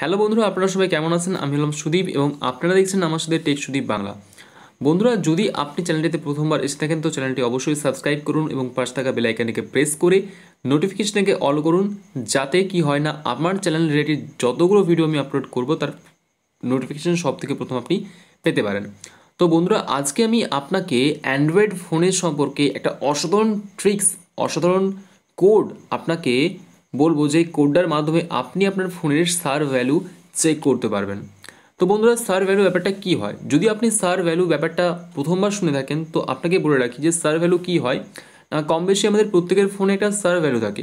hello বন্ধুরা আপনারা সবাই কেমন আছেন আমি হলাম সুদীপ এবং আপনারা দেখছেন আমার সাথে টেক সুদীপ বাংলা বন্ধুরা যদি আপনি চ্যানেলটিতে প্রথমবার এসে থাকেন তো চ্যানেলটি অবশ্যই সাবস্ক্রাইব করুন এবং পাশ থাকা বেলাইকানিকে প্রেস করে নোটিফিকেশনকে অল করুন যাতে কি হয় না আমার চ্যানেল রিলেটেড যতগুলো ভিডিও আমি আপলোড করব তার নোটিফিকেশান সব থেকে প্রথম আপনি পেতে পারেন তো বন্ধুরা আজকে আমি আপনাকে অ্যান্ড্রয়েড ফোনের সম্পর্কে একটা অসাধারণ ট্রিক্স অসাধারণ কোড আপনাকে বলবো যে এই কোডটার মাধ্যমে আপনি আপনার ফোনের সার ভ্যালু চেক করতে পারবেন তো বন্ধুরা সার ভ্যালু ব্যাপারটা কি হয় যদি আপনি সার ভ্যালু ব্যাপারটা প্রথমবার শুনে থাকেন তো আপনাকে বলে রাখি যে সার ভ্যালু কি হয় না কম বেশি আমাদের প্রত্যেকের ফোনে একটা সার ভ্যালু থাকে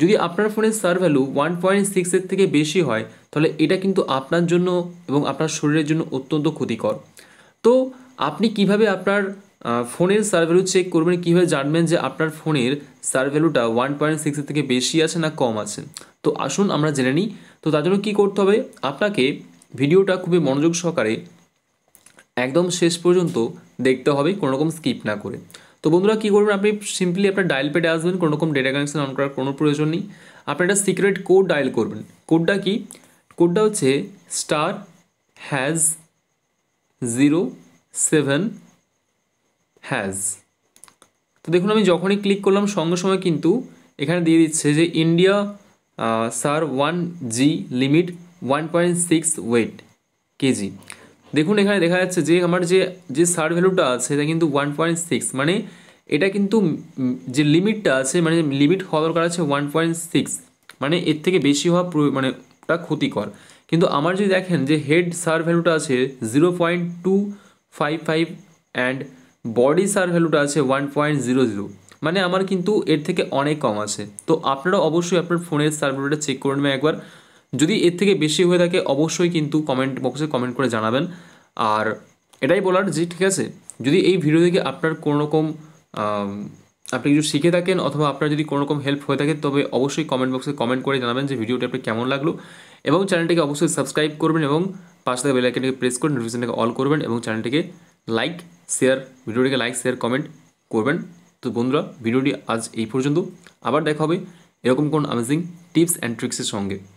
যদি আপনার ফোনের সার ভ্যালু ওয়ান পয়েন্ট সিক্সের থেকে বেশি হয় তাহলে এটা কিন্তু আপনার জন্য এবং আপনার শরীরের জন্য অত্যন্ত ক্ষতিকর তো আপনি কিভাবে আপনার ফোনের সার্ভ্যালু চেক করবেন কীভাবে জানবেন যে আপনার ফোনের সার্ভ্যালুটা ওয়ান পয়েন্ট সিক্সের থেকে বেশি আছে না কম আছে তো আসুন আমরা জেনে নিই তো তার জন্য কী করতে হবে আপনাকে ভিডিওটা খুবই মনোযোগ সহকারে একদম শেষ পর্যন্ত দেখতে হবে কোনো রকম স্কিপ না করে তো বন্ধুরা কী করবেন আপনি সিম্পলি আপনার ডায়াল পেডে আসবেন কোনো রকম ডেটা কানেকশন অন করার কোনো প্রয়োজন নেই আপনি একটা সিক্রেট কোড ডায়াল করবেন কোডটা কি কোডটা হচ্ছে star hash zero seven hash তো দেখুন আমি যখনই ক্লিক করলাম সঙ্গে সঙ্গে কিন্তু এখানে দিয়ে দিচ্ছে যে India SAR one G limit one point six weight KG দেখুন এখানে দেখা যাচ্ছে যে আমার যে যে সার ভ্যালুটা আছে সেটা কিন্তু ওয়ান পয়েন্ট সিক্স মানে এটা কিন্তু যে লিমিটটা আছে মানে লিমিট হওয়া দরকার আছে ওয়ান পয়েন্ট সিক্স মানে এর থেকে বেশি হওয়া মানে তা ক্ষতিকর কিন্তু আমার যদি দেখেন যে হেড সার ভ্যালুটা আছে zero point two five five and body SAR ভ্যালুটা আছে ওয়ান পয়েন্ট জিরো জিরো মানে আমার কিন্তু এর থেকে অনেক কম আছে তো আপনারা অবশ্যই আপনার ফোনের সার্ভারটা চেক করে নেবেন একবার যদি এর থেকে বেশি হয়ে থাকে অবশ্যই কিন্তু কমেন্ট বক্সে কমেন্ট করে জানাবেন আর এটাই বলার যে ঠিক আছে যদি এই ভিডিও থেকে আপনার কোনো রকম আপনি কিছু শিখে থাকেন অথবা আপনার যদি কোনো রকম হেল্প হয়ে থাকে তবে অবশ্যই কমেন্ট বক্সে কমেন্ট করে জানাবেন যে ভিডিওটি আপনার কেমন লাগলো এবং চ্যানেলটিকে অবশ্যই সাবস্ক্রাইব করবেন এবং পাশে থাকা বেলাইকনটিকে প্রেস করে নোটিফিকেশনটাকে অল করবেন এবং চ্যানেলটিকে লাইক শেয়ার ভিডিওটিকে লাইক শেয়ার কমেন্ট করবেন তো বন্ধুরা ভিডিওটি আজ এই পর্যন্ত আবার দেখা হবে এরকম কোন অ্যামেজিং টিপস অ্যান্ড ট্রিক্সের সঙ্গে